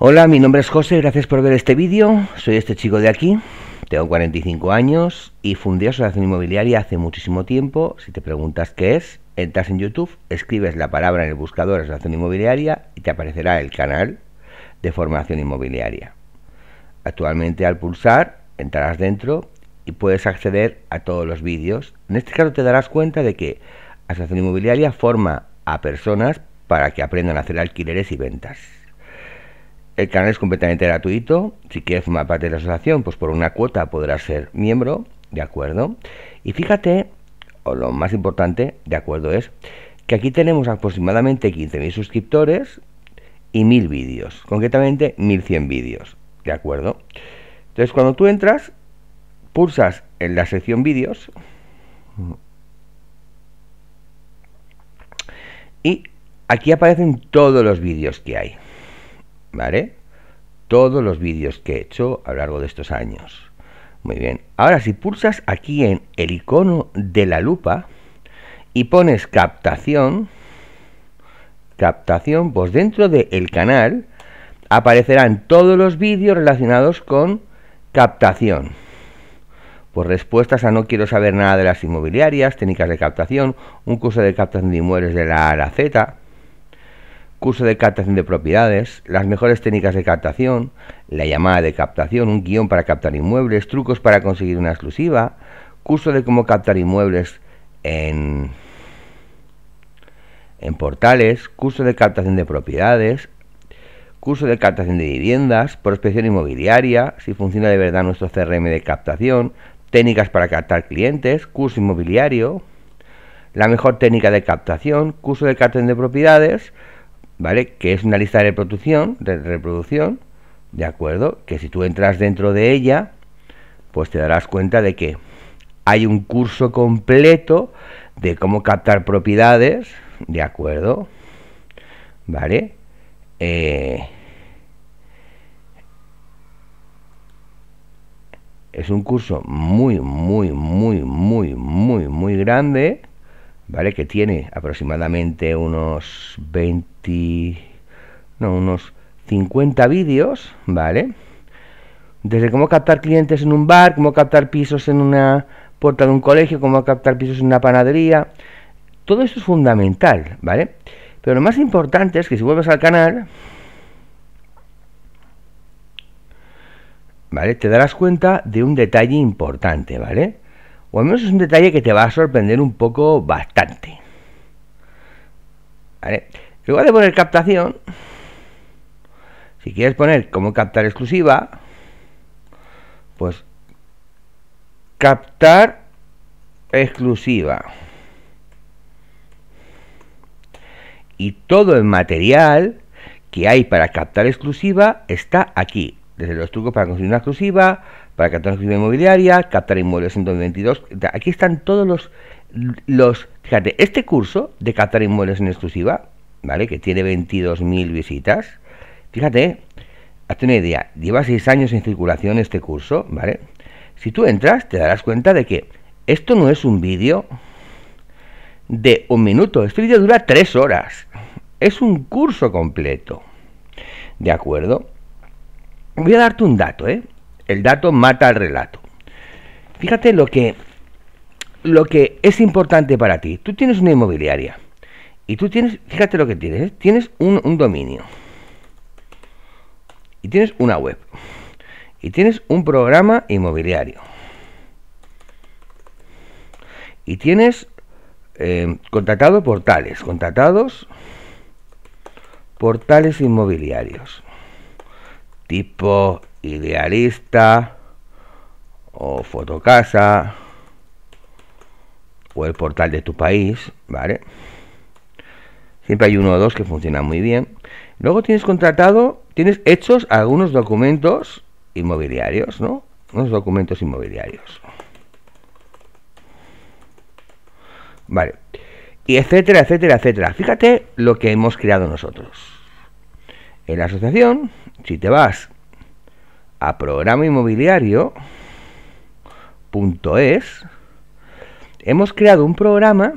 Hola, mi nombre es José, gracias por ver este vídeo. Soy este chico de aquí, tengo 45 años y fundé Asociación Inmobiliaria hace muchísimo tiempo. Si te preguntas qué es, entras en YouTube, escribes la palabra en el buscador Asociación Inmobiliaria y te aparecerá el canal de formación inmobiliaria. Actualmente al pulsar entrarás dentro y puedes acceder a todos los vídeos. En este caso te darás cuenta de que Asociación Inmobiliaria forma a personas para que aprendan a hacer alquileres y ventas. El canal es completamente gratuito. Si quieres formar parte de la asociación, pues por una cuota podrás ser miembro, ¿de acuerdo? Y fíjate, o lo más importante, ¿de acuerdo? Es que aquí tenemos aproximadamente 15.000 suscriptores y 1.000 vídeos. Concretamente, 1.100 vídeos, ¿de acuerdo? Entonces, cuando tú entras, pulsas en la sección vídeos y aquí aparecen todos los vídeos que hay. ¿vale? Todos los vídeos que he hecho a lo largo de estos años. Muy bien. Ahora si pulsas aquí en el icono de la lupa y pones captación, captación, pues dentro del canal aparecerán todos los vídeos relacionados con captación. Pues respuestas a no quiero saber nada de las inmobiliarias, técnicas de captación, un curso de captación de inmuebles de la A a la Z, curso de captación de propiedades, las mejores técnicas de captación, la llamada de captación, un guión para captar inmuebles, trucos para conseguir una exclusiva, curso de cómo captar inmuebles en, en portales, curso de captación de propiedades, curso de captación de viviendas, prospección inmobiliaria, si funciona de verdad nuestro CRM de captación, técnicas para captar clientes, curso inmobiliario, la mejor técnica de captación, curso de captación de propiedades, ¿vale? Que es una lista de reproducción, de reproducción, ¿de acuerdo? Que si tú entras dentro de ella, pues te darás cuenta de que hay un curso completo de cómo captar propiedades, ¿de acuerdo? ¿Vale? Eh, es un curso muy, muy, muy, muy, muy, muy grande ¿vale? Que tiene aproximadamente unos 20, no, unos 50 vídeos, ¿vale? Desde cómo captar clientes en un bar, cómo captar pisos en una puerta de un colegio, cómo captar pisos en una panadería. Todo eso es fundamental, ¿vale? Pero lo más importante es que si vuelves al canal, ¿vale? Te darás cuenta de un detalle importante, ¿vale? O al menos es un detalle que te va a sorprender un poco bastante. ¿Vale? Luego de poner captación, si quieres poner como captar exclusiva, pues captar exclusiva. Y todo el material que hay para captar exclusiva está aquí. Desde los trucos para conseguir una exclusiva, para captar inmobiliaria, captar inmuebles en 2022. Aquí están todos los, los... Fíjate, este curso de captar inmuebles en exclusiva, ¿vale? Que tiene 22.000 visitas. Fíjate, hazte una idea, lleva 6 años en circulación este curso, ¿vale? Si tú entras, te darás cuenta de que esto no es un vídeo de un minuto, este vídeo dura 3 horas. Es un curso completo. ¿De acuerdo? Voy a darte un dato, ¿eh? El dato mata al relato. Fíjate lo que, lo que es importante para ti. Tú tienes una inmobiliaria. Y tú tienes, fíjate lo que tienes, ¿eh? tienes un, dominio. Y tienes una web. Y tienes un programa inmobiliario. Y tienes em, contratado portales, contratados portales inmobiliarios. Tipo Idealista o Fotocasa o el portal de tu país, ¿vale? Siempre hay uno o dos que funcionan muy bien. Luego tienes contratado, tienes hechos algunos documentos inmobiliarios, ¿no? Unos documentos inmobiliarios. Vale. Y etcétera, etcétera, etcétera. Fíjate lo que hemos creado nosotros. En la asociación, si te vas a programainmobiliario.es, hemos creado un programa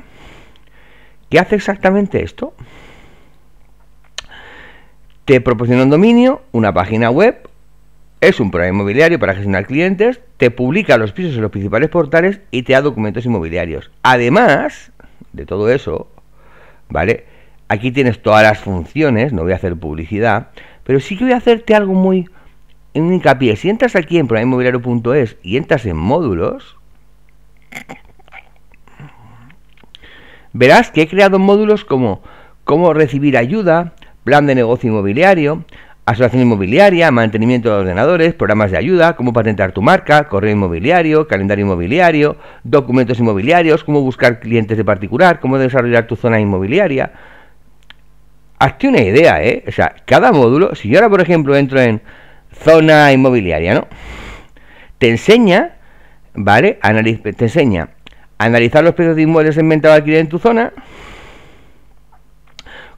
que hace exactamente esto. Te proporciona un dominio, una página web, es un programa inmobiliario para gestionar clientes, te publica los pisos en los principales portales y te da documentos inmobiliarios. Además de todo eso, ¿vale? Aquí tienes todas las funciones, no voy a hacer publicidad, pero sí que voy a hacerte algo muy, un hincapié, si entras aquí en programainmobiliario.es y entras en módulos, verás que he creado módulos como cómo recibir ayuda, plan de negocio inmobiliario, asociación inmobiliaria, mantenimiento de ordenadores, programas de ayuda, cómo patentar tu marca, correo inmobiliario, calendario inmobiliario, documentos inmobiliarios, cómo buscar clientes de particular, cómo desarrollar tu zona inmobiliaria. Hazte una idea, ¿eh? O sea, cada módulo, si yo ahora por ejemplo entro en zona inmobiliaria, ¿no? Te enseña, ¿vale? te enseña a analizar los precios de inmuebles en venta o alquiler en tu zona,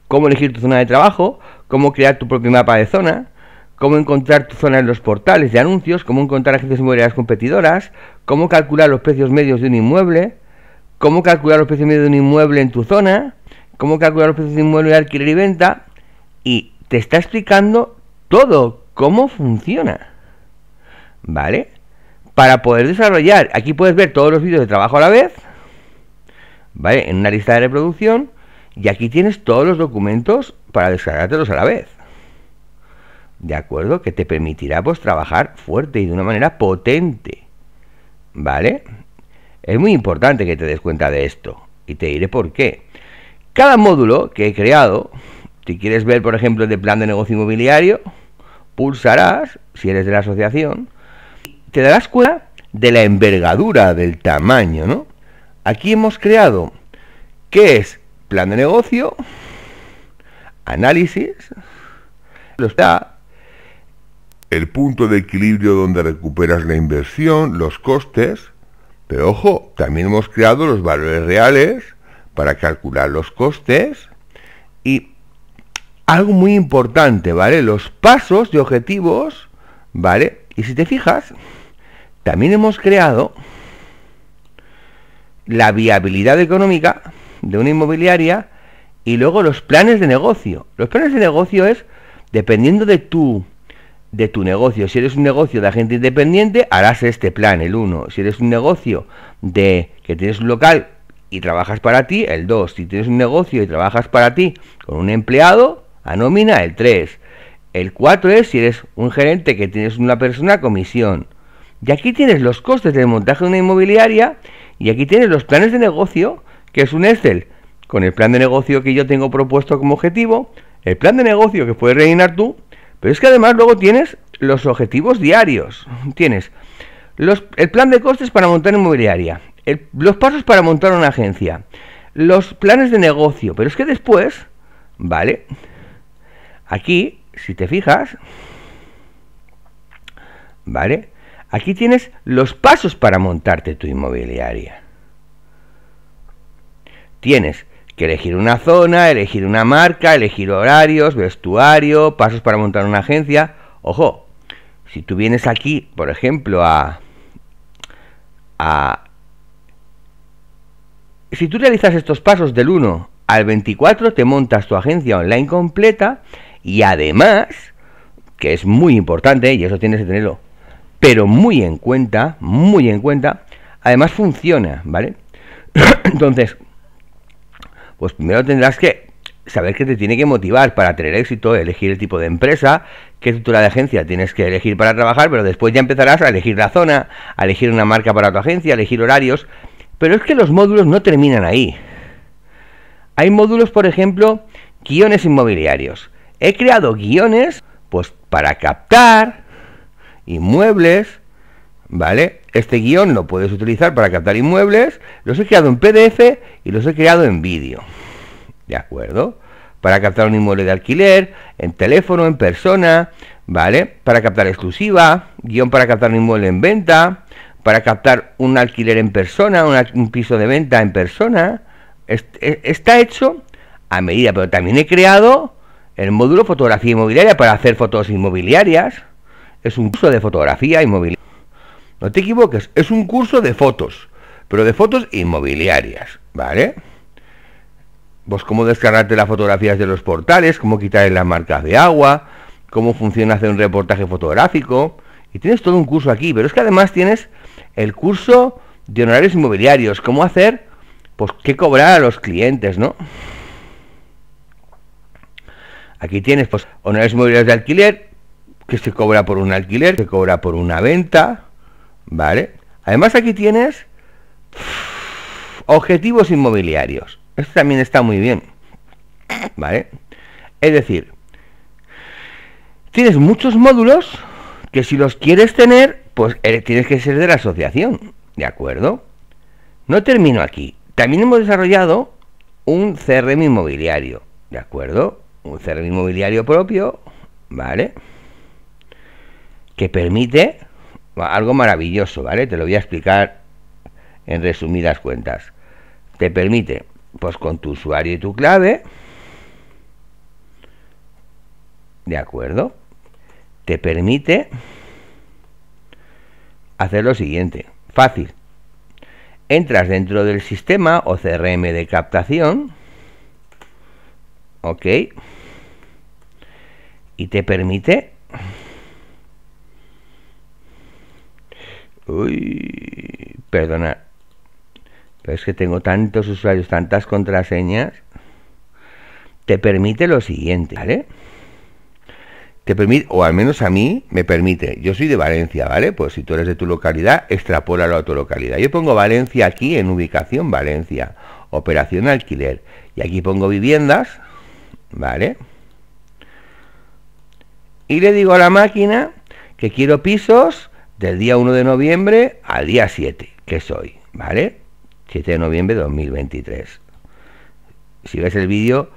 cómo elegir tu zona de trabajo, cómo crear tu propio mapa de zona, cómo encontrar tu zona en los portales de anuncios, cómo encontrar agencias inmobiliarias competidoras, cómo calcular los precios medios de un inmueble, cómo calcular los precios medios de un inmueble en tu zona, cómo calcular los precios de inmueble de alquiler y venta, y te está explicando todo, cómo funciona. ¿Vale? Para poder desarrollar, aquí puedes ver todos los vídeos de trabajo a la vez, ¿vale? En una lista de reproducción, y aquí tienes todos los documentos para descargártelos a la vez. ¿De acuerdo? Que te permitirá pues trabajar fuerte y de una manera potente. ¿Vale? Es muy importante que te des cuenta de esto. Y te diré por qué. Cada módulo que he creado, si quieres ver, por ejemplo, el de plan de negocio inmobiliario, pulsarás, si eres de la asociación, te darás cuenta de la envergadura, del tamaño, ¿no? Aquí hemos creado, ¿qué es? Plan de negocio, análisis, lo está, el punto de equilibrio donde recuperas la inversión, los costes, pero ojo, también hemos creado los valores reales para calcular los costes y algo muy importante, ¿vale? Los pasos de objetivos, ¿vale? Y si te fijas, también hemos creado la viabilidad económica de una inmobiliaria y luego los planes de negocio. Los planes de negocio es, dependiendo de tu, de tu negocio, si eres un negocio de agente independiente, harás este plan, el 1. Si eres un negocio de que tienes un local y trabajas para ti, el 2. Si tienes un negocio y trabajas para ti con un empleado, a nómina el 3. El 4 es si eres un gerente que tienes una persona comisión. Y aquí tienes los costes del montaje de una inmobiliaria y aquí tienes los planes de negocio, que es un Excel, con el plan de negocio que yo tengo propuesto como objetivo, el plan de negocio que puedes rellenar tú, pero es que además luego tienes los objetivos diarios. Tienes los, el plan de costes para montar inmobiliaria, los pasos para montar una agencia, los planes de negocio, pero es que después, ¿vale? Aquí, si te fijas, ¿vale? Aquí tienes los pasos para montarte tu inmobiliaria. Tienes que elegir una zona, elegir una marca, elegir horarios, vestuario, pasos para montar una agencia. Ojo, si tú vienes aquí, por ejemplo, a... a si tú realizas estos pasos del 1 al 24, te montas tu agencia online completa y además, que es muy importante, y eso tienes que tenerlo, pero muy en cuenta, muy en cuenta, además funciona, ¿vale? Entonces, pues primero tendrás que saber que te tiene que motivar para tener éxito, elegir el tipo de empresa, qué estructura de agencia tienes que elegir para trabajar, pero después ya empezarás a elegir la zona, a elegir una marca para tu agencia, elegir horarios. Pero es que los módulos no terminan ahí. Hay módulos, por ejemplo, guiones inmobiliarios. He creado guiones, pues para captar inmuebles, ¿vale? Este guión lo puedes utilizar para captar inmuebles, los he creado en PDF y los he creado en vídeo, ¿de acuerdo? Para captar un inmueble de alquiler, en teléfono, en persona, ¿vale? Para captar exclusiva, guión para captar un inmueble en venta, para captar un alquiler en persona, un, un piso de venta en persona, e-, está hecho a medida, pero también he creado el módulo fotografía inmobiliaria para hacer fotos inmobiliarias es un curso de fotografía inmobiliaria. No te equivoques, es un curso de fotos, pero de fotos inmobiliarias, ¿vale? Pues cómo descargarte las fotografías de los portales, cómo quitar las marcas de agua, cómo funciona hacer un reportaje fotográfico. Y tienes todo un curso aquí, pero es que además tienes el curso de honorarios inmobiliarios, cómo hacer, pues qué cobrar a los clientes, ¿no? Aquí tienes pues honores inmobiliarios de alquiler, que se cobra por un alquiler, se cobra por una venta, ¿vale? Además aquí tienes objetivos inmobiliarios. Esto también está muy bien, ¿vale? Es decir, tienes muchos módulos que si los quieres tener, pues eh, tienes que ser de la asociación, ¿de acuerdo? No termino aquí. También hemos desarrollado un CRM inmobiliario, ¿de acuerdo? un CRM inmobiliario propio, ¿vale? Que permite algo maravilloso, ¿vale? Te lo voy a explicar en resumidas cuentas. Te permite, pues con tu usuario y tu clave, ¿de acuerdo? Te permite hacer lo siguiente, fácil. Entras dentro del sistema o CRM de captación, ¿ok? y te permite... Uy, perdona Pero es que tengo tantos usuarios, tantas contraseñas. Te permite lo siguiente, ¿vale? Te permite, o al menos a mí me permite. Yo soy de Valencia, ¿vale? Pues si tú eres de tu localidad, extrapólalo a tu localidad. Yo pongo Valencia aquí en ubicación Valencia, operación alquiler. Y aquí pongo viviendas, ¿vale? y le digo a la máquina que quiero pisos del día 1 de noviembre al día 7, que soy, ¿vale? 7 de noviembre de 2023. Si ves el vídeo,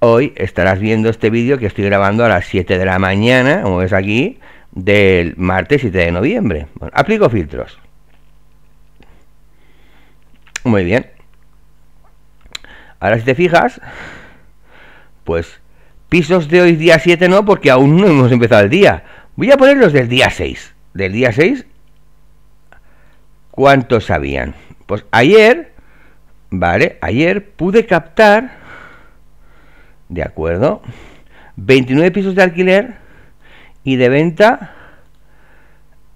hoy estarás viendo este vídeo que estoy grabando a las 7 de la mañana, como ves aquí, del martes 7 de noviembre. aplico filtros. Muy bien. Ahora si te fijas, pues Pisos de hoy día 7 no, porque aún no hemos empezado el día. Voy a poner los del día 6. Del día 6, ¿cuántos habían? Pues ayer, ¿vale? Ayer pude captar, ¿de acuerdo? 29 pisos de alquiler y de venta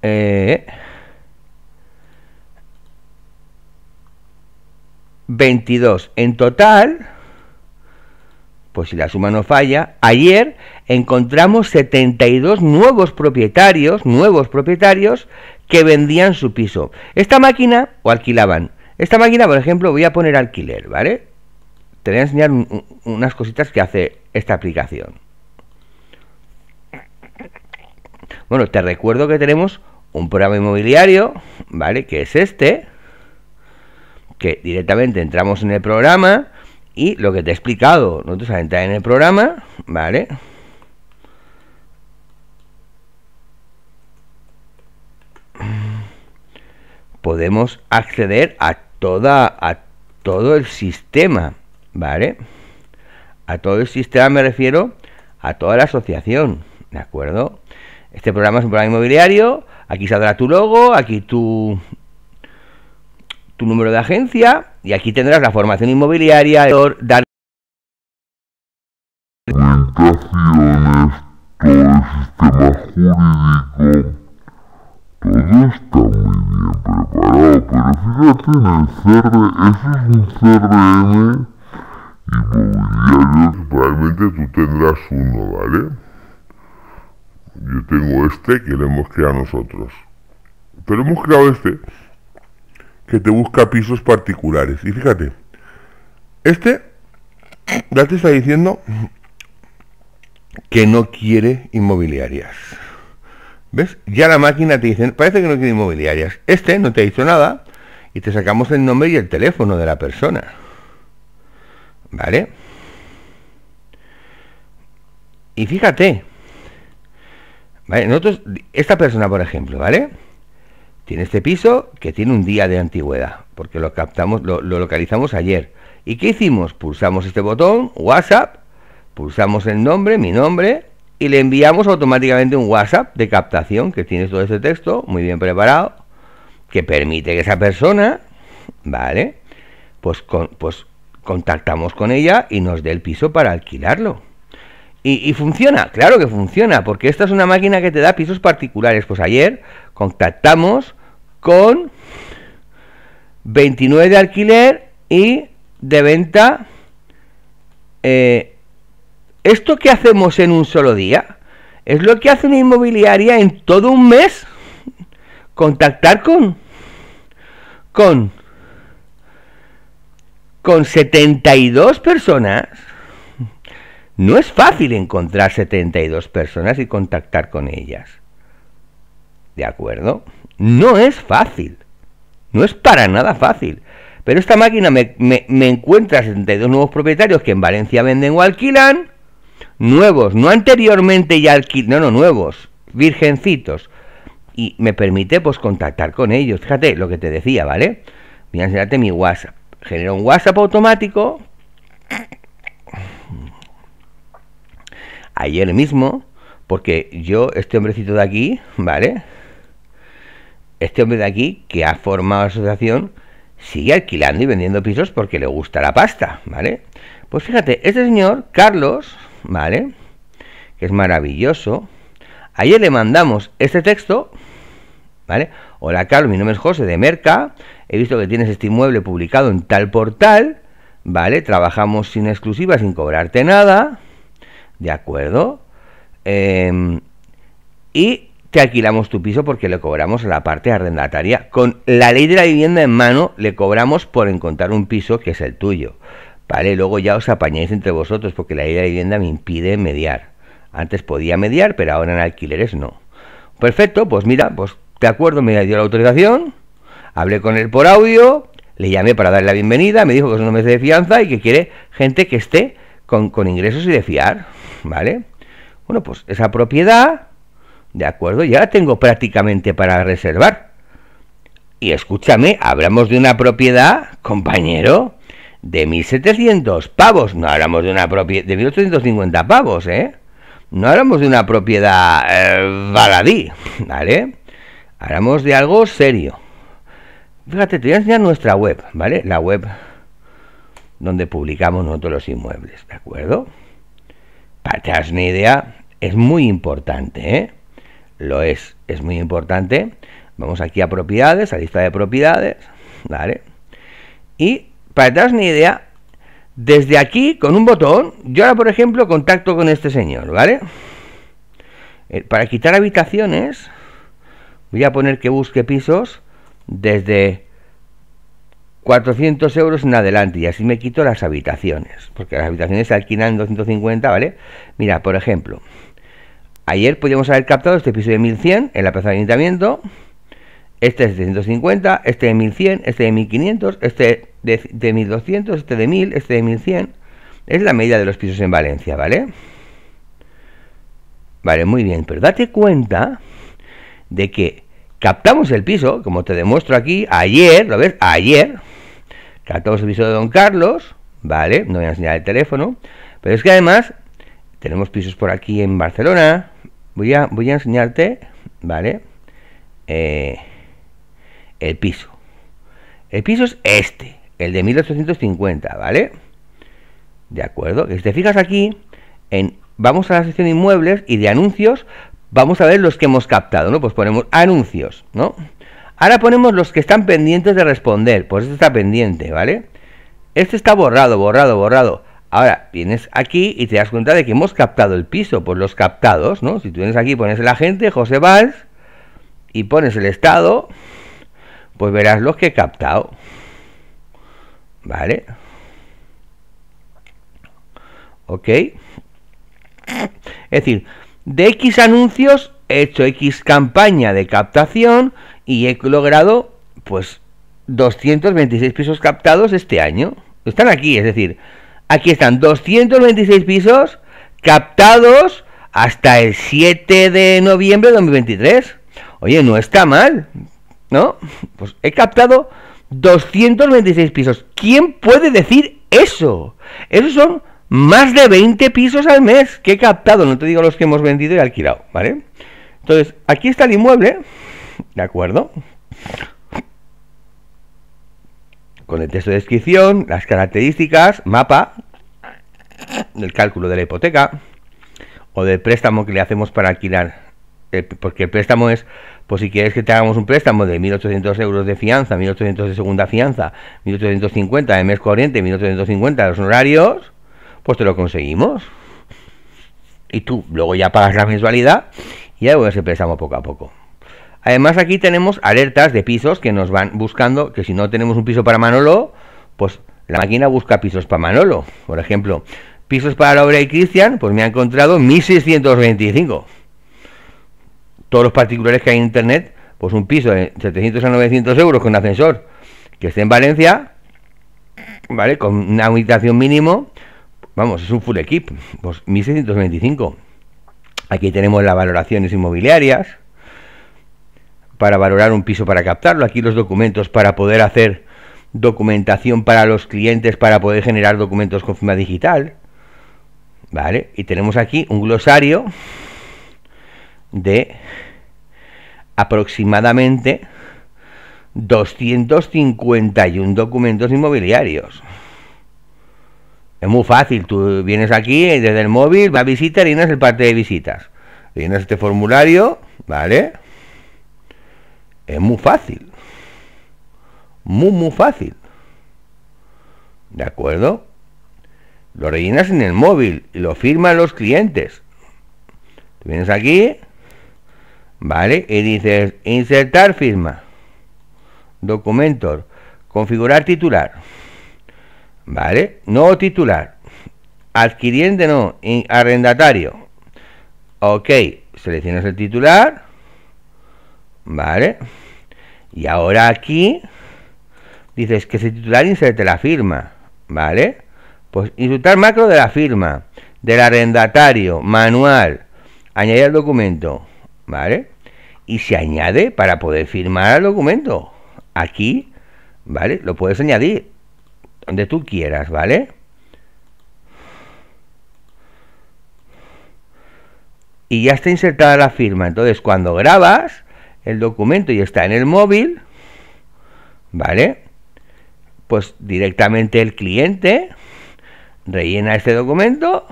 eh, 22. En total, pues si la suma no falla, ayer encontramos 72 nuevos propietarios, nuevos propietarios que vendían su piso. Esta máquina o alquilaban. Esta máquina, por ejemplo, voy a poner alquiler, ¿vale? Te voy a enseñar unas cositas que hace esta aplicación. Bueno, te recuerdo que tenemos un programa inmobiliario, ¿vale? Que es este, que directamente entramos en el programa y lo que te he explicado, nosotros al entrar en el programa, ¿vale? Podemos acceder a toda a todo el sistema, ¿vale? A todo el sistema me refiero a toda la asociación, ¿de acuerdo? Este programa es un programa inmobiliario, aquí saldrá tu logo, aquí tu tu número de agencia y aquí tendrás la formación inmobiliaria, dar orientaciones, todo el sistema jurídico, todo está muy bien preparado, pero fíjate en el CRM, ese es un CRM inmobiliario, probablemente tú tendrás uno, ¿vale? Yo tengo este que le hemos creado nosotros, pero hemos creado este que te busca pisos particulares. Y fíjate, este ya te está diciendo que no quiere inmobiliarias. ¿Ves? Ya la máquina te dice, parece que no quiere inmobiliarias. Este no te ha dicho nada y te sacamos el nombre y el teléfono de la persona. ¿Vale? Y fíjate, ¿vale? Nosotros, esta persona, por ejemplo, ¿vale? Tiene este piso que tiene un día de antigüedad, porque lo captamos, lo, localizamos ayer. ¿Y qué hicimos? Pulsamos este botón, WhatsApp, pulsamos el nombre, mi nombre, y le enviamos automáticamente un WhatsApp de captación que tiene todo este texto muy bien preparado, que permite que esa persona, ¿vale? Pues, pues contactamos con ella y nos dé el piso para alquilarlo. Y, y, funciona, claro que funciona, porque esta es una máquina que te da pisos particulares. Pues ayer contactamos con 29 de alquiler y de venta. Eh, ¿Esto que hacemos en un solo día? Es lo que hace una inmobiliaria en todo un mes. Contactar con. con. con 72 personas. No es fácil encontrar 72 personas y contactar con ellas. ¿De acuerdo? no es fácil. No es para nada fácil. Pero esta máquina me, me, me encuentra 62 nuevos propietarios que en Valencia venden o alquilan. Nuevos, no anteriormente ya alquilan, no, no, nuevos, virgencitos. Y me permite pues contactar con ellos. Fíjate lo que te decía, ¿vale? Voy a enseñarte mi WhatsApp. Genera un WhatsApp automático. Ayer mismo, porque yo, este hombrecito de aquí, ¿vale? este hombre de aquí, que ha formado asociación, sigue alquilando y vendiendo pisos porque le gusta la pasta, ¿vale? Pues fíjate, este señor, Carlos, ¿vale? Que es maravilloso. Ayer le mandamos este texto, ¿vale? Hola Carlos, mi nombre es José de Merca. He visto que tienes este inmueble publicado en tal portal, ¿vale? Trabajamos sin exclusiva, sin cobrarte nada, ¿de acuerdo? Em, y te alquilamos tu piso porque le cobramos la parte arrendataria. Con la ley de la vivienda en mano le cobramos por encontrar un piso que es el tuyo. ¿Vale? Luego ya os apañáis entre vosotros porque la ley de la vivienda me impide mediar. Antes podía mediar, pero ahora en alquileres no. Perfecto, pues mira, pues de acuerdo, me dio la autorización, hablé con él por audio, le llamé para darle la bienvenida, me dijo que es un mes de fianza y que quiere gente que esté con, con ingresos y de fiar, ¿vale? Bueno, pues esa propiedad ¿De acuerdo? Ya la tengo prácticamente para reservar. Y escúchame, hablamos de una propiedad, compañero, de 1.700 pavos. No hablamos de una propiedad de 1.850 pavos, ¿eh? No hablamos de una propiedad eh, baladí, ¿vale? Hablamos de algo serio. Fíjate, te voy a enseñar nuestra web, ¿vale? La web donde publicamos nosotros los inmuebles, ¿de acuerdo? Para que una idea, es muy importante, ¿eh? lo es, es muy importante. Vamos aquí a propiedades, a lista de propiedades, ¿vale? Y para daros una idea, desde aquí, con un botón, yo ahora, por ejemplo, contacto con este señor, ¿vale? Eh, para quitar habitaciones, voy a poner que busque pisos desde 400 euros en adelante y así me quito las habitaciones, porque las habitaciones se alquilan en 250, ¿vale? Mira, por ejemplo, Ayer podíamos haber captado este piso de 1100 en la plaza de ayuntamiento, este de 750, este de 1100, este de 1500, este de, de 1200, este de 1000, este de 1100. Es la media de los pisos en Valencia, ¿vale? Vale, muy bien, pero date cuenta de que captamos el piso, como te demuestro aquí, ayer, ¿lo ves? Ayer, captamos el piso de Don Carlos, ¿vale? No voy a enseñar el teléfono, pero es que además tenemos pisos por aquí en Barcelona, Voy a, enseñarte, ¿vale? Eh, el piso. El piso es este, el de 1850, ¿vale? De acuerdo. Si te fijas aquí, en, vamos a la sección de inmuebles y de anuncios, vamos a ver los que hemos captado, ¿no? Pues ponemos anuncios, ¿no? Ahora ponemos los que están pendientes de responder. Pues este está pendiente, ¿vale? Este está borrado, borrado, borrado. Ahora, vienes aquí y te das cuenta de que hemos captado el piso, por los captados, ¿no? Si tú vienes aquí, pones el agente, José Valls, y pones el estado, pues verás los que he captado. ¿Vale? ¿Ok? Es decir, de X anuncios he hecho X campaña de captación y he logrado, pues, 226 pisos captados este año. Están aquí, es decir, aquí están 226 pisos captados hasta el 7 de noviembre de 2023. Oye, no está mal, ¿no? Pues he captado 226 pisos. ¿Quién puede decir eso? Esos son más de 20 pisos al mes que he captado, no te digo los que hemos vendido y alquilado, ¿vale? Entonces, aquí está el inmueble, ¿de acuerdo? con el texto de descripción, las características, mapa del cálculo de la hipoteca o del préstamo que le hacemos para alquilar. Eh, porque el préstamo es, pues si quieres que te hagamos un préstamo de 1.800 euros de fianza, 1.800 de segunda fianza, 1.850 de mes corriente, 1.850 de los horarios, pues te lo conseguimos. Y tú luego ya pagas la mensualidad y ya vuelves el préstamo poco a poco. Además aquí tenemos alertas de pisos que nos van buscando, que si no tenemos un piso para Manolo, pues la máquina busca pisos para Manolo. Por ejemplo, pisos para Laura y Cristian, pues me ha encontrado 1625. Todos los particulares que hay en internet, pues un piso de 700 a 900 euros con ascensor, que esté en Valencia, ¿vale? Con una habitación mínimo, vamos, es un full equip, pues 1625. Aquí tenemos las valoraciones inmobiliarias, para valorar un piso, para captarlo, aquí los documentos, para poder hacer documentación para los clientes, para poder generar documentos con firma digital. ¿Vale? Y tenemos aquí un glosario de aproximadamente 251 documentos inmobiliarios. Es muy fácil, tú vienes aquí desde el móvil, va a visitar y no es el parte de visitas. Llenas este formulario, ¿vale? es muy fácil. Muy, muy fácil. ¿De acuerdo? Lo rellenas en el móvil y lo firman los clientes. vienes aquí, ¿vale? Y dices insertar firma. Documentos. Configurar titular. ¿Vale? No titular. Adquiriente no. Arrendatario. Ok. Seleccionas el titular ¿Vale? Y ahora aquí dices que se titular inserte la firma, ¿vale? Pues insertar macro de la firma, del arrendatario, manual, añadir el documento, ¿vale? Y se añade para poder firmar el documento. Aquí, ¿vale? Lo puedes añadir donde tú quieras, ¿vale? Y ya está insertada la firma. Entonces, cuando grabas, el documento y está en el móvil, ¿vale? Pues directamente el cliente rellena este documento,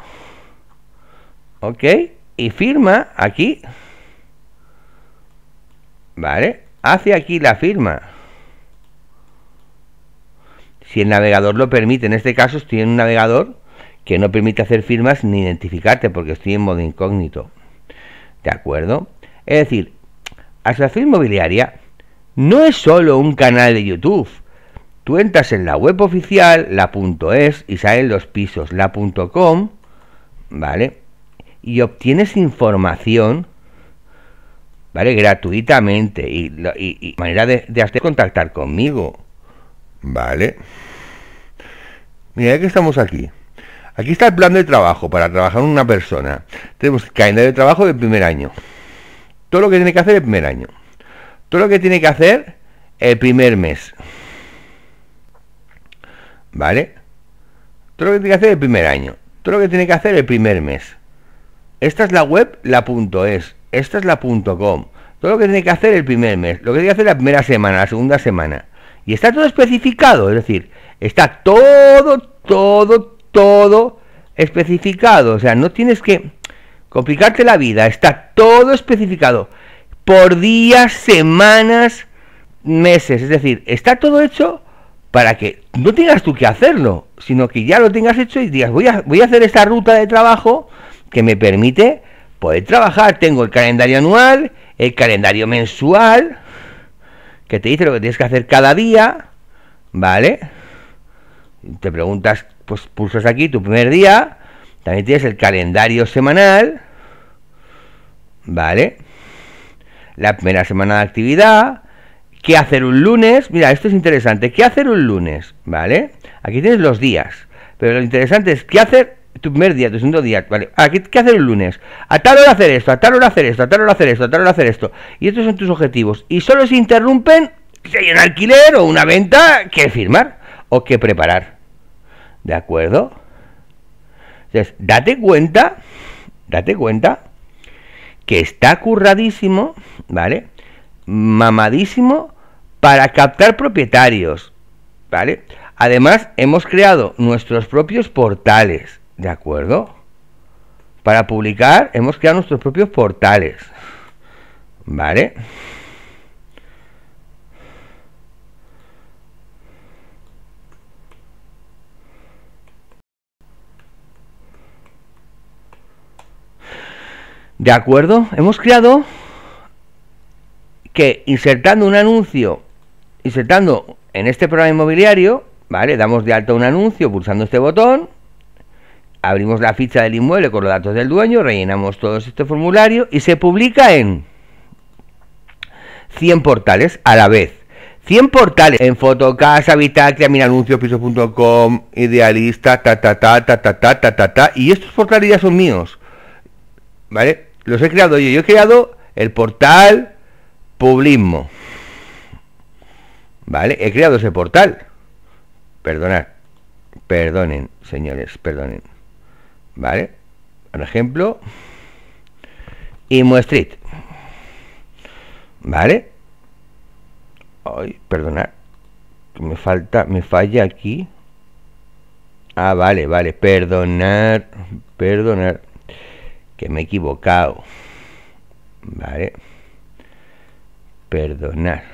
¿ok? Y firma aquí, ¿vale? Hace aquí la firma. Si el navegador lo permite, en este caso estoy en un navegador que no permite hacer firmas ni identificarte porque estoy en modo incógnito. ¿De acuerdo? Es decir, Asociación Inmobiliaria no es solo un canal de YouTube. Tú entras en la web oficial, la.es, y salen los pisos, la.com, ¿vale? Y obtienes información, ¿vale? Gratuitamente y, y, manera de, de hacer contactar conmigo, ¿vale? Mira, que estamos aquí. Aquí está el plan de trabajo para trabajar una persona. Tenemos calendario de trabajo del primer año todo lo que tiene que hacer el primer año, todo lo que tiene que hacer el primer mes. ¿Vale? Todo lo que tiene que hacer el primer año, todo lo que tiene que hacer el primer mes. Esta es la web, la punto es, esta es la punto com. Todo lo que tiene que hacer el primer mes, lo que tiene que hacer la primera semana, la segunda semana. Y está todo especificado, es decir, está todo, todo, todo especificado. O sea, no tienes que complicarte la vida. Está todo especificado por días, semanas, meses. Es decir, está todo hecho para que no tengas tú que hacerlo, sino que ya lo tengas hecho y digas, voy a, voy a hacer esta ruta de trabajo que me permite poder trabajar. Tengo el calendario anual, el calendario mensual, que te dice lo que tienes que hacer cada día, ¿vale? Te preguntas, pues pulsas aquí tu primer día, también tienes el calendario semanal, ¿vale? La primera semana de actividad, qué hacer un lunes, mira, esto es interesante, qué hacer un lunes, ¿vale? Aquí tienes los días, pero lo interesante es qué hacer tu primer día, tu segundo día, ¿vale? Aquí, ah, ¿qué hacer un lunes? A tal hora hacer esto, a tal hora hacer esto, a tal hora hacer esto, a tal hora hacer esto. Y estos son tus objetivos. Y solo se interrumpen si hay un alquiler o una venta que firmar o que preparar. ¿De acuerdo? Entonces, date cuenta, date cuenta que está curradísimo, ¿vale? Mamadísimo para captar propietarios, ¿vale? Además, hemos creado nuestros propios portales, ¿de acuerdo? Para publicar, hemos creado nuestros propios portales, ¿vale? ¿De acuerdo? Hemos creado que insertando un anuncio, insertando en este programa inmobiliario, ¿vale? Damos de alta un anuncio pulsando este botón, abrimos la ficha del inmueble con los datos del dueño, rellenamos todo este formulario y se publica en 100 portales a la vez. 100 portales en Fotocasa, vitalia, Anuncios, Piso.com, Idealista, ta ta ta ta ta ta ta ta ta y estos portales ya son míos. ¿Vale? los he creado yo. Yo he creado el portal Publismo. ¿Vale? He creado ese portal. Perdonad. Perdonen, señores, perdonen. ¿Vale? Por ejemplo. Y ¿Vale? hoy perdonad. Me falta, me falla aquí. Ah, vale, vale. Perdonar, perdonar que me he equivocado. ¿Vale? Perdonar.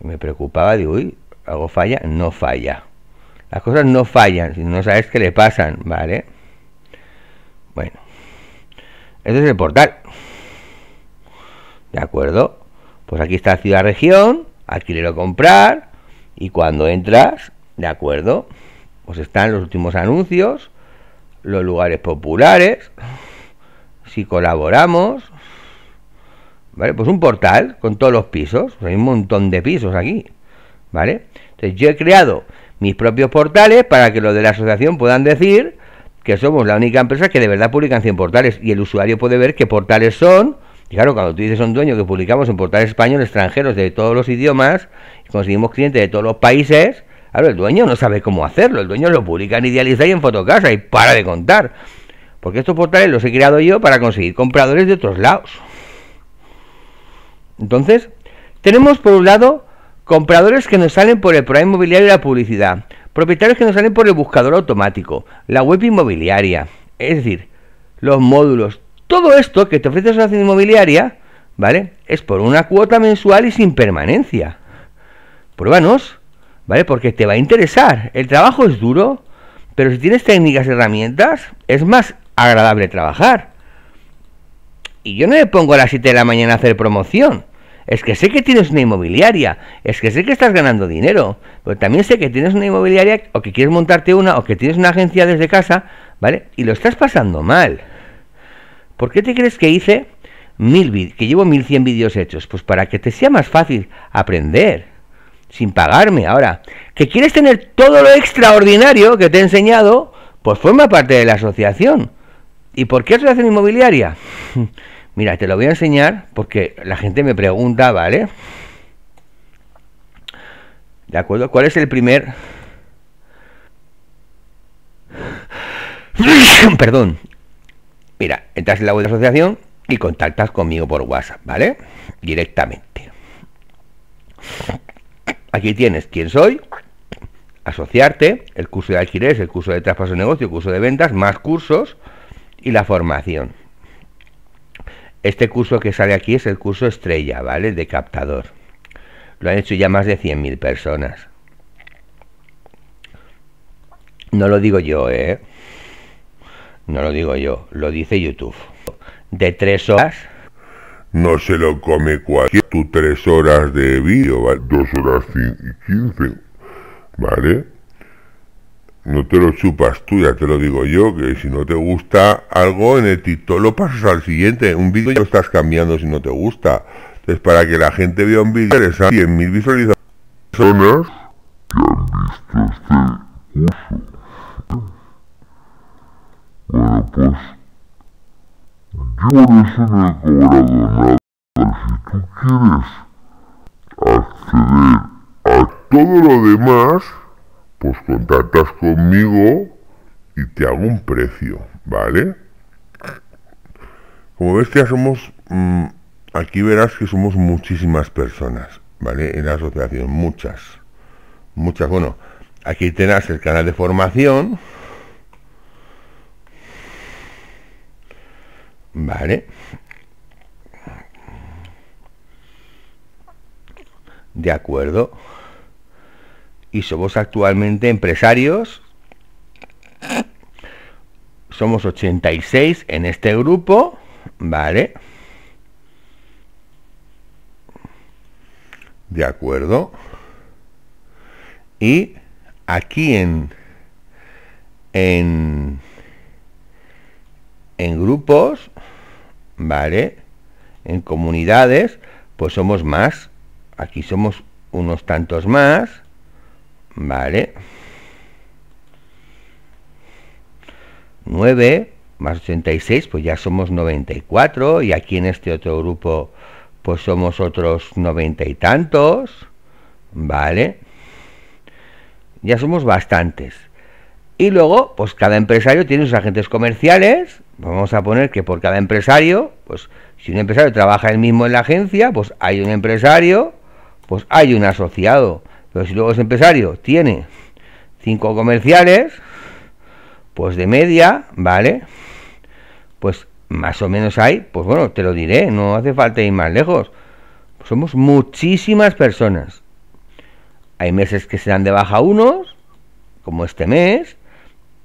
Me preocupaba, de uy, algo falla, no falla. Las cosas no fallan, si no sabes qué le pasan, ¿vale? Bueno, este es el portal. ¿De acuerdo? Pues aquí está ciudad región, alquiler o comprar, y cuando entras, ¿de acuerdo? Pues están los últimos anuncios, los lugares populares, si colaboramos, ¿vale? Pues un portal con todos los pisos, hay un montón de pisos aquí, ¿vale? Entonces yo he creado mis propios portales para que los de la asociación puedan decir que somos la única empresa que de verdad publican 100 portales y el usuario puede ver qué portales son. Y claro, cuando tú dices son dueños que publicamos en portales españoles, extranjeros, de todos los idiomas, conseguimos clientes de todos los países, Claro, el dueño no sabe cómo hacerlo, el dueño lo publica en Idealiza y en Fotocasa y para de contar. Porque estos portales los he creado yo para conseguir compradores de otros lados. Entonces, tenemos por un lado compradores que nos salen por el programa inmobiliario y la publicidad, propietarios que nos salen por el buscador automático, la web inmobiliaria, es decir, los módulos. Todo esto que te ofrece Asociación Inmobiliaria, ¿vale? Es por una cuota mensual y sin permanencia. Pruébanos. ¿vale? Porque te va a interesar. El trabajo es duro, pero si tienes técnicas y herramientas, es más agradable trabajar. Y yo no me pongo a las 7 de la mañana a hacer promoción. Es que sé que tienes una inmobiliaria, es que sé que estás ganando dinero, pero también sé que tienes una inmobiliaria o que quieres montarte una o que tienes una agencia desde casa, ¿vale? Y lo estás pasando mal. ¿Por qué te crees que hice mil que llevo 1100 vídeos hechos? Pues para que te sea más fácil aprender sin pagarme. Ahora, que quieres tener todo lo extraordinario que te he enseñado, pues forma parte de la asociación. ¿Y por qué asociación inmobiliaria? Mira, te lo voy a enseñar porque la gente me pregunta, ¿vale? ¿De acuerdo? ¿Cuál es el primer... Perdón. Mira, entras en la web de la asociación y contactas conmigo por WhatsApp, ¿vale? Directamente. Aquí tienes quién soy, asociarte, el curso de alquileres, el curso de traspaso de negocio, curso de ventas, más cursos y la formación. Este curso que sale aquí es el curso estrella, ¿vale? De captador. Lo han hecho ya más de 100.000 personas. No lo digo yo, ¿eh? No lo digo yo, lo dice YouTube. De tres horas no se lo come cualquier. Tú tres horas de vídeo, ¿vale? Dos horas y quince, ¿vale? No te lo chupas tú, ya te lo digo yo, que si no te gusta algo en el título, lo pasas al siguiente. Un vídeo ya lo estás cambiando si no te gusta. Entonces, para que la gente vea un vídeo interesante, 100.000 visualizaciones personas que han este pues, yo cobrado Si tú quieres acceder a todo lo demás, pues contactas conmigo y te hago un precio, ¿vale? Como ves que ya somos, mm, aquí verás que somos muchísimas personas, ¿vale? En la asociación, muchas, muchas. Bueno, aquí tenás el canal de formación, ¿Vale? De acuerdo. Y somos actualmente empresarios. Somos 86 en este grupo. ¿Vale? De acuerdo. Y aquí en, en en grupos, ¿vale? En comunidades, pues somos más. Aquí somos unos tantos más, ¿vale? 9 más 86, pues ya somos 94. Y aquí en este otro grupo, pues somos otros noventa y tantos, ¿vale? Ya somos bastantes. Y luego, pues cada empresario tiene sus agentes comerciales. Vamos a poner que por cada empresario, pues si un empresario trabaja el mismo en la agencia, pues hay un empresario, pues hay un asociado. Pero si luego ese empresario tiene cinco comerciales, pues de media, ¿vale? Pues más o menos hay, pues bueno, te lo diré, no hace falta ir más lejos. somos muchísimas personas. Hay meses que se dan de baja unos, como este mes,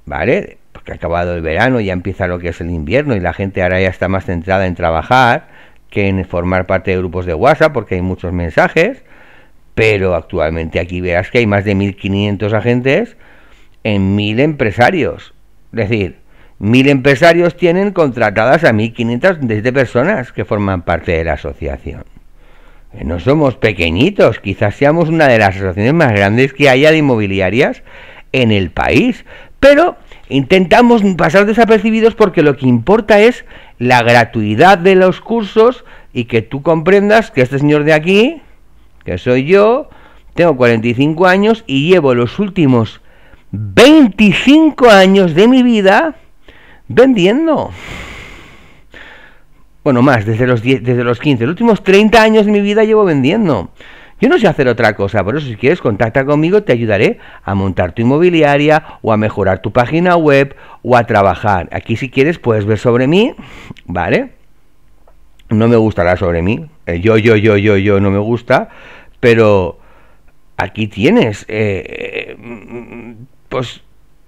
¿vale? Porque ha acabado el verano, ya empieza lo que es el invierno y la gente ahora ya está más centrada en trabajar que en formar parte de grupos de WhatsApp porque hay muchos mensajes, pero actualmente aquí verás que hay más de 1.500 agentes en 1.000 empresarios. Es decir, 1.000 empresarios tienen contratadas a 1.500 desde personas que forman parte de la asociación. Eh, no somos pequeñitos, quizás seamos una de las asociaciones más grandes que haya de inmobiliarias en el país, pero intentamos pasar desapercibidos porque lo que importa es la gratuidad de los cursos y que tú comprendas que este señor de aquí, que soy yo, tengo 45 años y llevo los últimos 25 años de mi vida vendiendo. Bueno, más, desde los, desde los 15. Los últimos 30 años de mi vida llevo vendiendo. Yo no sé hacer otra cosa, por eso si quieres contacta conmigo, te ayudaré a montar tu inmobiliaria o a mejorar tu página web o a trabajar. Aquí si quieres puedes ver sobre mí, ¿vale? No me gustará sobre mí. Yo, yo, yo, yo, yo no me gusta, pero aquí tienes. pues,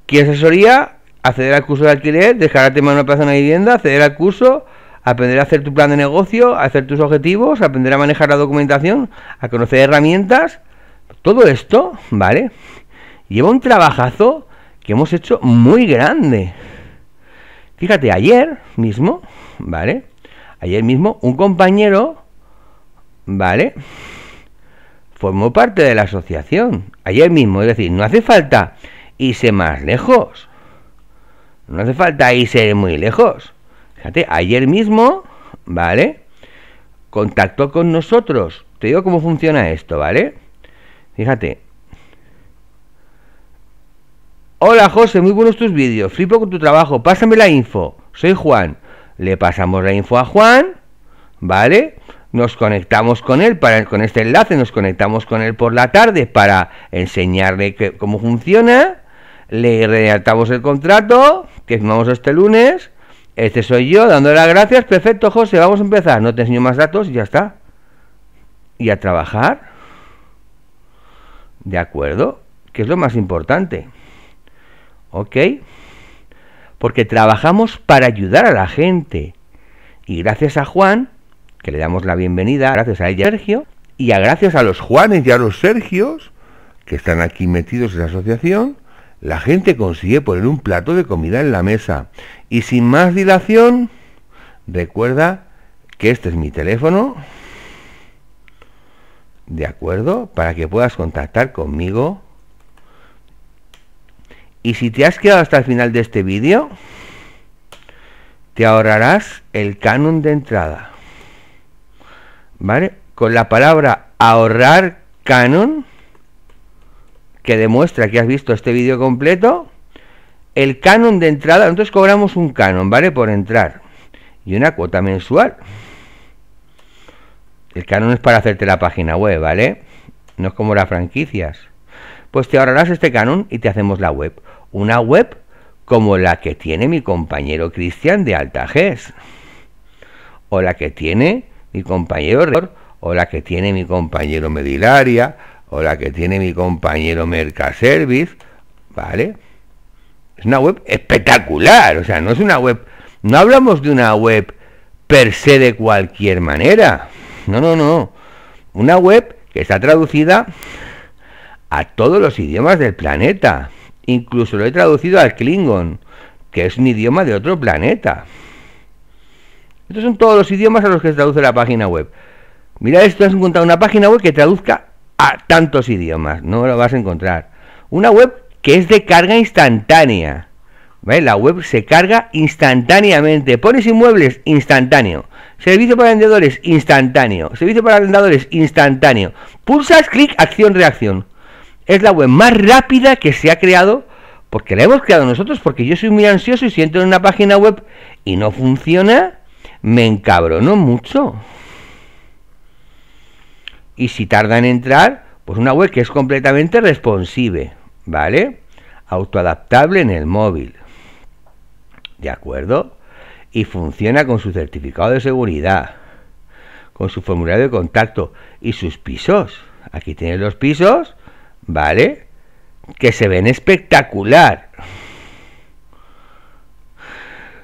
¿quieres asesoría? Acceder al curso de alquiler, dejar a tema una plaza en la vivienda, acceder al curso aprender a hacer tu plan de negocio, a hacer tus objetivos, aprender a manejar la documentación, a conocer herramientas. Todo esto, ¿vale? Lleva un trabajazo que hemos hecho muy grande. Fíjate, ayer mismo, ¿vale? Ayer mismo un compañero, ¿vale? Formó parte de la asociación. Ayer mismo, es decir, no hace falta irse más lejos. No hace falta irse muy lejos. Fíjate, ayer mismo, ¿vale? Contactó con nosotros. Te digo cómo funciona esto, ¿vale? Fíjate. Hola José, muy buenos tus vídeos. Flipo con tu trabajo. Pásame la info. Soy Juan. Le pasamos la info a Juan, ¿vale? Nos conectamos con él para con este enlace, nos conectamos con él por la tarde para enseñarle cómo funciona. Le redactamos el contrato que firmamos este lunes este soy yo, dando las gracias. Perfecto, José, vamos a empezar. No te enseño más datos y ya está. Y a trabajar. ¿De acuerdo? Que es lo más importante. ¿Ok? Porque trabajamos para ayudar a la gente. Y gracias a Juan, que le damos la bienvenida, gracias a ella, Sergio, y a gracias a los Juanes y a los Sergios, que están aquí metidos en la asociación, la gente consigue poner un plato de comida en la mesa. Y sin más dilación, recuerda que este es mi teléfono, ¿de acuerdo? Para que puedas contactar conmigo. Y si te has quedado hasta el final de este vídeo, te ahorrarás el canon de entrada. ¿Vale? Con la palabra ahorrar canon que demuestra que has visto este vídeo completo, el canon de entrada, Entonces cobramos un canon, ¿vale? Por entrar. Y una cuota mensual. El canon es para hacerte la página web, ¿vale? No es como las franquicias. Pues te ahorrarás este canon y te hacemos la web. Una web como la que tiene mi compañero Cristian de Altajes. O la que tiene mi compañero Redor, o la que tiene mi compañero Medilaria, o la que tiene mi compañero Mercaservice, ¿vale? Es una web espectacular, o sea, no es una web, no hablamos de una web per se de cualquier manera, no, no, no, una web que está traducida a todos los idiomas del planeta, incluso lo he traducido al Klingon, que es un idioma de otro planeta. Estos son todos los idiomas a los que se traduce la página web. Mira esto, has encontrado una página web que traduzca tantos idiomas, no lo vas a encontrar. Una web que es de carga instantánea. La web se carga instantáneamente. Pones inmuebles instantáneo. Servicio para vendedores instantáneo. Servicio para vendedores instantáneo. Pulsas, clic, acción, reacción. Es la web más rápida que se ha creado porque la hemos creado nosotros. Porque yo soy muy ansioso y si entro en una página web y no funciona, me encabrono mucho y si tarda en entrar, pues una web que es completamente responsive, ¿vale? Autoadaptable en el móvil. ¿De acuerdo? Y funciona con su certificado de seguridad, con su formulario de contacto y sus pisos. Aquí tienen los pisos, ¿vale? Que se ven espectacular.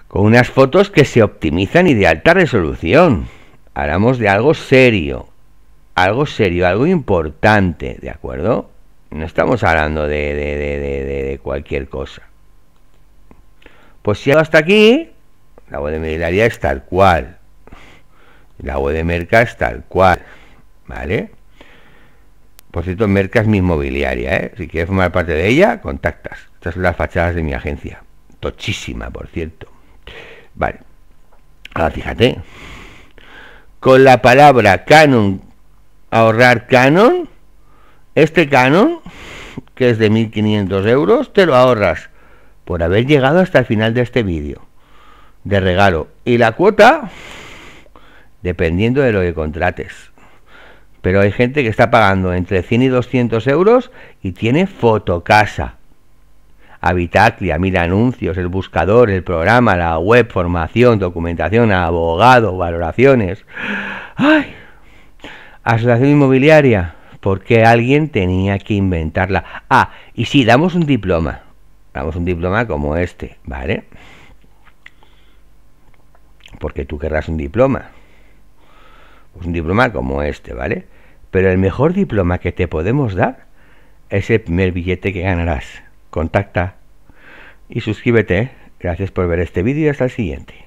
Con unas fotos que se optimizan y de alta resolución. Hablamos de algo serio, algo serio, algo importante, ¿de acuerdo? No estamos hablando de, cualquier cosa. Pues si hasta aquí, la web de Mercadería es tal cual. La web de Merca es tal cual, ¿vale? Por cierto, Merca es mi inmobiliaria, ¿eh? Si quieres formar parte de ella, contactas. Estas son las fachadas de mi agencia. Tochísima, por cierto. Vale. Ahora fíjate. Con la palabra canon ahorrar canon. Este canon, que es de 1500 euros, te lo ahorras por haber llegado hasta el final de este vídeo de regalo. Y la cuota, dependiendo de lo que contrates. Pero hay gente que está pagando entre 100 y 200 euros y tiene fotocasa. Habitaclia, mira anuncios, el buscador, el programa, la web, formación, documentación, abogado, valoraciones. ¡Ay! Asociación inmobiliaria, porque alguien tenía que inventarla. Ah, y si damos un diploma, damos un diploma como este, ¿vale? Porque tú querrás un diploma. Pues un diploma como este, ¿vale? Pero el mejor diploma que te podemos dar es el primer billete que ganarás. Contacta y suscríbete. Gracias por ver este vídeo y hasta el siguiente.